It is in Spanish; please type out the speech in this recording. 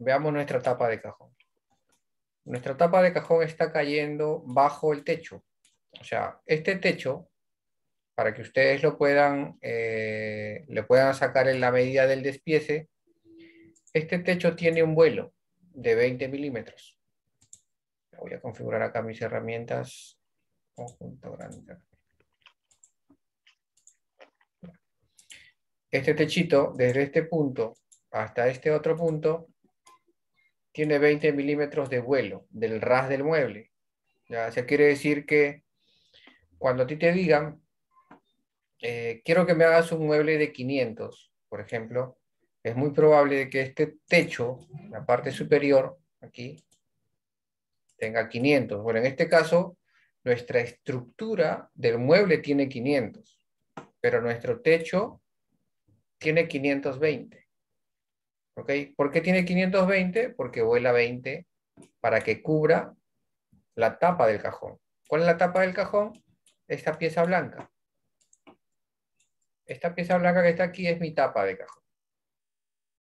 Veamos nuestra tapa de cajón. Nuestra tapa de cajón está cayendo bajo el techo. O sea, este techo, para que ustedes lo puedan, eh, le puedan sacar en la medida del despiece, este techo tiene un vuelo de 20 milímetros. Voy a configurar acá mis herramientas. Conjunto Este techito, desde este punto hasta este otro punto, tiene 20 milímetros de vuelo del ras del mueble. ¿ya? O sea, quiere decir que cuando a ti te digan, eh, quiero que me hagas un mueble de 500, por ejemplo, es muy probable que este techo, la parte superior, aquí, tenga 500. Bueno, en este caso, nuestra estructura del mueble tiene 500, pero nuestro techo tiene 520. ¿Por qué tiene 520? Porque vuela 20 para que cubra la tapa del cajón. ¿Cuál es la tapa del cajón? Esta pieza blanca. Esta pieza blanca que está aquí es mi tapa de cajón.